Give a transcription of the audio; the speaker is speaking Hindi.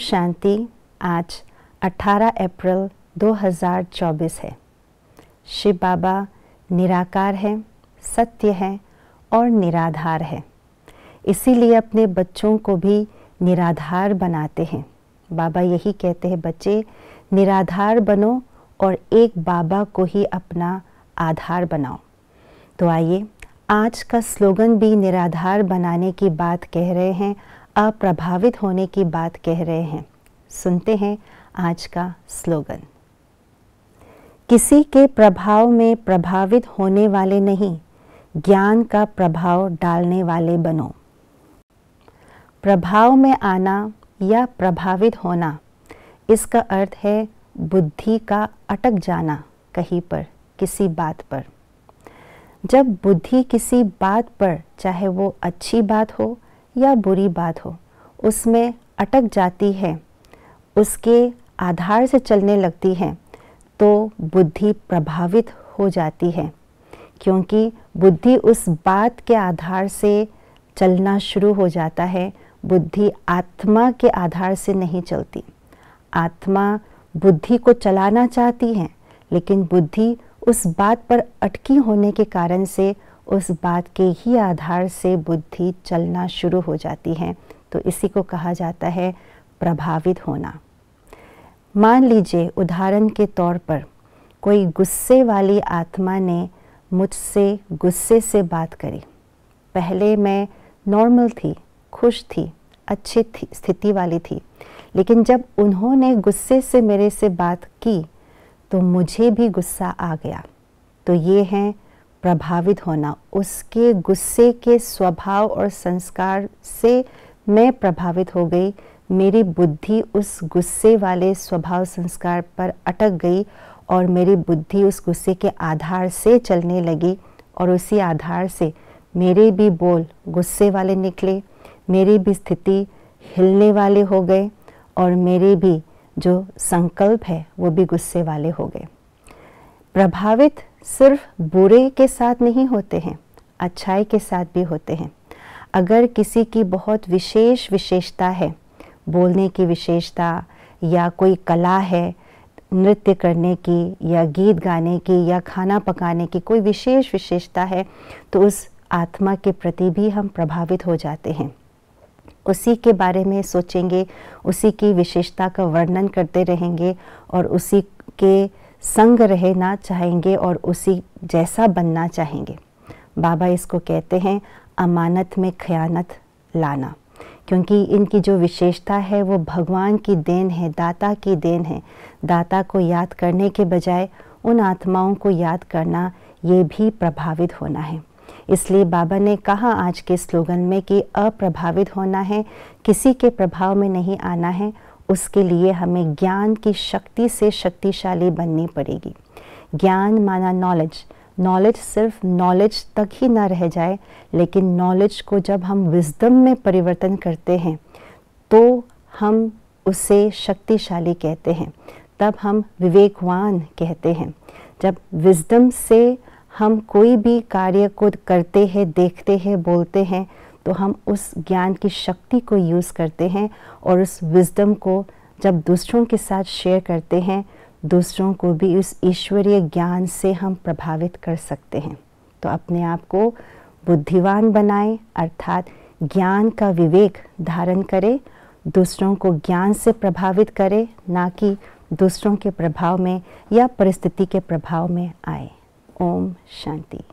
शांति आज 18 अप्रैल 2024 है शिव बाबा निराकार है सत्य है और निराधार है इसीलिए अपने बच्चों को भी निराधार बनाते हैं बाबा यही कहते हैं बच्चे निराधार बनो और एक बाबा को ही अपना आधार बनाओ तो आइए आज का स्लोगन भी निराधार बनाने की बात कह रहे हैं अप्रभावित होने की बात कह रहे हैं सुनते हैं आज का स्लोगन किसी के प्रभाव में प्रभावित होने वाले नहीं ज्ञान का प्रभाव डालने वाले बनो प्रभाव में आना या प्रभावित होना इसका अर्थ है बुद्धि का अटक जाना कहीं पर किसी बात पर जब बुद्धि किसी बात पर चाहे वो अच्छी बात हो या बुरी बात हो उसमें अटक जाती है उसके आधार से चलने लगती है तो बुद्धि प्रभावित हो जाती है क्योंकि बुद्धि उस बात के आधार से चलना शुरू हो जाता है बुद्धि आत्मा के आधार से नहीं चलती आत्मा बुद्धि को चलाना चाहती है लेकिन बुद्धि उस बात पर अटकी होने के कारण से उस बात के ही आधार से बुद्धि चलना शुरू हो जाती है तो इसी को कहा जाता है प्रभावित होना मान लीजिए उदाहरण के तौर पर कोई गुस्से वाली आत्मा ने मुझसे गुस्से से बात करी पहले मैं नॉर्मल थी खुश थी अच्छी थी स्थिति वाली थी लेकिन जब उन्होंने गुस्से से मेरे से बात की तो मुझे भी गुस्सा आ गया तो ये हैं प्रभावित होना उसके गुस्से के स्वभाव और संस्कार से मैं प्रभावित हो गई मेरी बुद्धि उस गुस्से वाले स्वभाव संस्कार पर अटक गई और मेरी बुद्धि उस गुस्से के आधार से चलने लगी और उसी आधार से मेरे भी बोल गुस्से वाले निकले मेरी भी स्थिति हिलने वाले हो गए और मेरे भी जो संकल्प है वो भी गुस्से वाले हो गए प्रभावित सिर्फ बुरे के साथ नहीं होते हैं अच्छाई के साथ भी होते हैं अगर किसी की बहुत विशेष विशेषता है बोलने की विशेषता या कोई कला है नृत्य करने की या गीत गाने की या खाना पकाने की कोई विशेष विशेषता है तो उस आत्मा के प्रति भी हम प्रभावित हो जाते हैं उसी के बारे में सोचेंगे उसी की विशेषता का वर्णन करते रहेंगे और उसी के संग रहना चाहेंगे और उसी जैसा बनना चाहेंगे बाबा इसको कहते हैं अमानत में खयानत लाना क्योंकि इनकी जो विशेषता है वो भगवान की देन है दाता की देन है दाता को याद करने के बजाय उन आत्माओं को याद करना ये भी प्रभावित होना है इसलिए बाबा ने कहा आज के स्लोगन में कि अप्रभावित होना है किसी के प्रभाव में नहीं आना है उसके लिए हमें ज्ञान की शक्ति से शक्तिशाली बननी पड़ेगी ज्ञान माना नॉलेज नॉलेज सिर्फ नॉलेज तक ही ना रह जाए लेकिन नॉलेज को जब हम विजडम में परिवर्तन करते हैं तो हम उसे शक्तिशाली कहते हैं तब हम विवेकवान कहते हैं जब विजडम से हम कोई भी कार्य को करते हैं देखते हैं बोलते हैं तो हम उस ज्ञान की शक्ति को यूज़ करते हैं और उस विजडम को जब दूसरों के साथ शेयर करते हैं दूसरों को भी उस ईश्वरीय ज्ञान से हम प्रभावित कर सकते हैं तो अपने आप को बुद्धिवान बनाएं अर्थात ज्ञान का विवेक धारण करें दूसरों को ज्ञान से प्रभावित करें ना कि दूसरों के प्रभाव में या परिस्थिति के प्रभाव में आए ओम शांति